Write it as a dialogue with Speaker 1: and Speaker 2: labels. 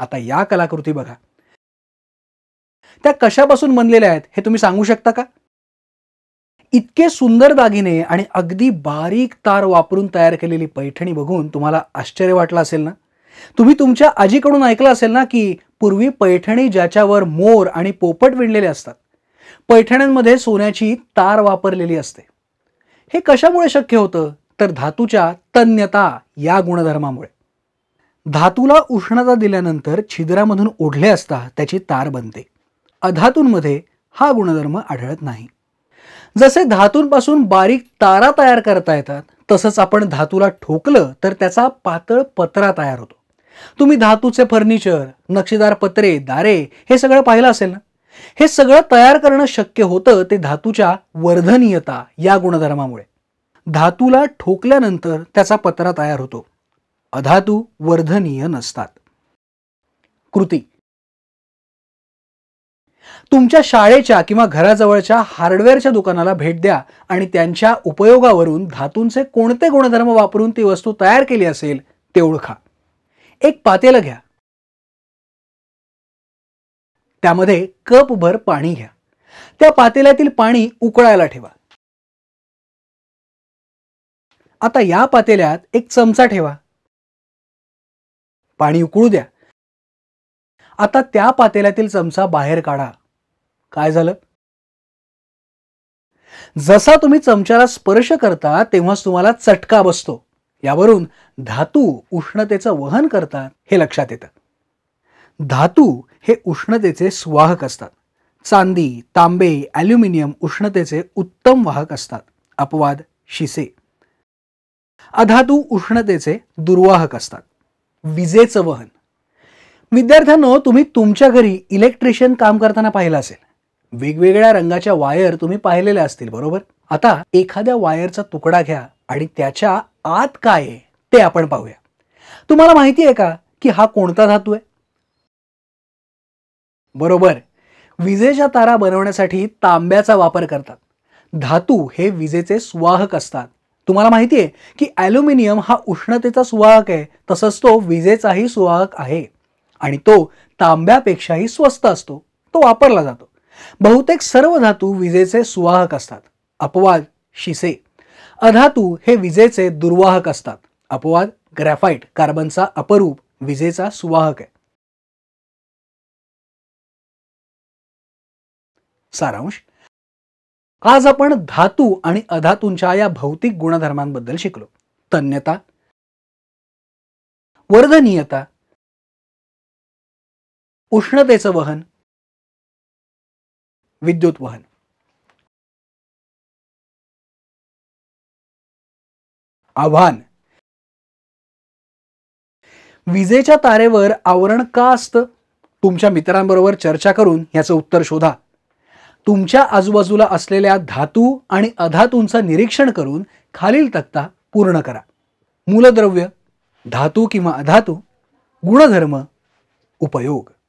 Speaker 1: आता या कलाकृती बघा त्या कशापासून बनलेल्या आहेत हे
Speaker 2: तुम्ही सांगू शकता का इतके सुंदर दागिने आणि अगदी बारीक तार वापरून तयार केलेली पैठणी बघून तुम्हाला आश्चर्य वाटलं असेल ना तुम्ही तुमच्या आजीकडून ऐकलं असेल ना की पूर्वी पैठणी ज्याच्यावर मोर आणि पोपट विणलेले असतात पैठण्यांमध्ये सोन्याची तार वापरलेली असते हे कशामुळे शक्य होतं तर धातूच्या तन्यता या गुणधर्मामुळे धातूला उष्णता दिल्यानंतर छिद्रामधून ओढले असता त्याची तार बनते अधातूंमध्ये हा गुणधर्म आढळत नाही जसे धातूंपासून बारीक तारा तयार करता येतात तसंच आपण धातूला ठोकलं तर त्याचा पातळ पत्रा तयार होतो तुम्ही धातूचे फर्निचर नक्षीदार पत्रे दारे हे सगळं पाहिलं असेल ना हे सगळं तयार करणं शक्य होतं ते धातूच्या वर्धनीयता या गुणधर्मामुळे धातूला ठोकल्यानंतर त्याचा पत्रा तयार होतो अधातू वर्धनीय नसतात कृती तुमच्या शाळेच्या किंवा घराजवळच्या हार्डवेअरच्या दुकानाला भेट द्या आणि त्यांच्या उपयोगावरून धातूंचे कोणते गुणधर्म वापरून ती वस्तू तयार केली असेल ते ओळखा एक पातेलं घ्या
Speaker 1: त्यामध्ये कपभर पाणी घ्या त्या पातेल्यातील पाणी उकळायला ठेवा आता या पातेल्यात एक चमचा ठेवा पाणी उकळू द्या
Speaker 2: आता त्या पातेल्यातील चमचा बाहेर काढा काय झालं जसा तुम्ही चमच्याला स्पर्श करता तेव्हाच तुम्हाला चटका बसतो यावरून धातू उष्णतेचं वहन करतात हे लक्षात येतं धातू हे उष्णतेचे स्वाहक असतात चांदी तांबे ॲल्युमिनियम उष्णतेचे उत्तम वाहक असतात अपवाद शिसे अधातू उष्णतेचे दुर्वाहक असतात विजेचं वहन विद्यार्थ्यांनो तुम्ही तुमच्या घरी इलेक्ट्रिशियन काम करताना पाहिलं असेल वेगवेगळ्या रंगाच्या वायर तुम्ही पाहिलेल्या असतील बरोबर आता एखाद्या वायरचा तुकडा घ्या आणि त्याच्या आत काय आहे ते आपण पाहूया तुम्हाला माहिती आहे का की हा कोणता धातू आहे बरोबर विजेच्या तारा बनवण्यासाठी तांब्याचा वापर करतात धातू हे विजेचे स्वाहक असतात तुम्हाला माहिती आहे की ॲल्युमिनियम हा उष्णतेचा सुवाहक आहे तसंच तो विजेचाही सुवाहक आहे आणि तो तांब्यापेक्षाही स्वस्त असतो तो वापरला जातो बहुतेक सर्व धातू विजेचे सुवाहक असतात अपवाद शिसे अधातू हे विजेचे
Speaker 1: दुर्वाहक असतात अपवाद ग्रॅफाईट कार्बनचा अपरूप विजेचा सुवाहक आहे सारांश आज आपण धातू आणि अधातूंच्या या भौतिक गुणधर्मांबद्दल शिकलो तन्यता वर्धनीयता उष्णतेचं वहन विद्युत वहन आव्हान विजेच्या तारेवर आवरण
Speaker 2: का असतं तुमच्या मित्रांबरोबर चर्चा करून याचं उत्तर शोधा तुमच्या आजूबाजूला असलेल्या धातू आणि अधातूंचं निरीक्षण करून खालील तक्ता पूर्ण करा मूलद्रव्य धातू किंवा अधातू गुणधर्म उपयोग